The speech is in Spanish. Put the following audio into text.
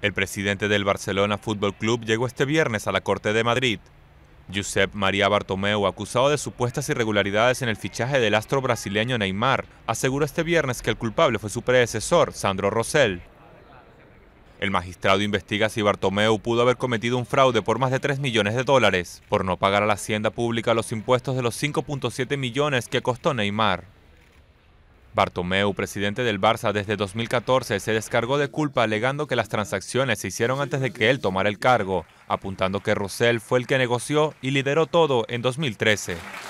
El presidente del Barcelona Fútbol Club llegó este viernes a la Corte de Madrid. Josep María Bartomeu, acusado de supuestas irregularidades en el fichaje del astro brasileño Neymar, aseguró este viernes que el culpable fue su predecesor, Sandro Rosell. El magistrado investiga si Bartomeu pudo haber cometido un fraude por más de 3 millones de dólares por no pagar a la hacienda pública los impuestos de los 5.7 millones que costó Neymar. Bartomeu, presidente del Barça desde 2014, se descargó de culpa alegando que las transacciones se hicieron antes de que él tomara el cargo, apuntando que Rosell fue el que negoció y lideró todo en 2013.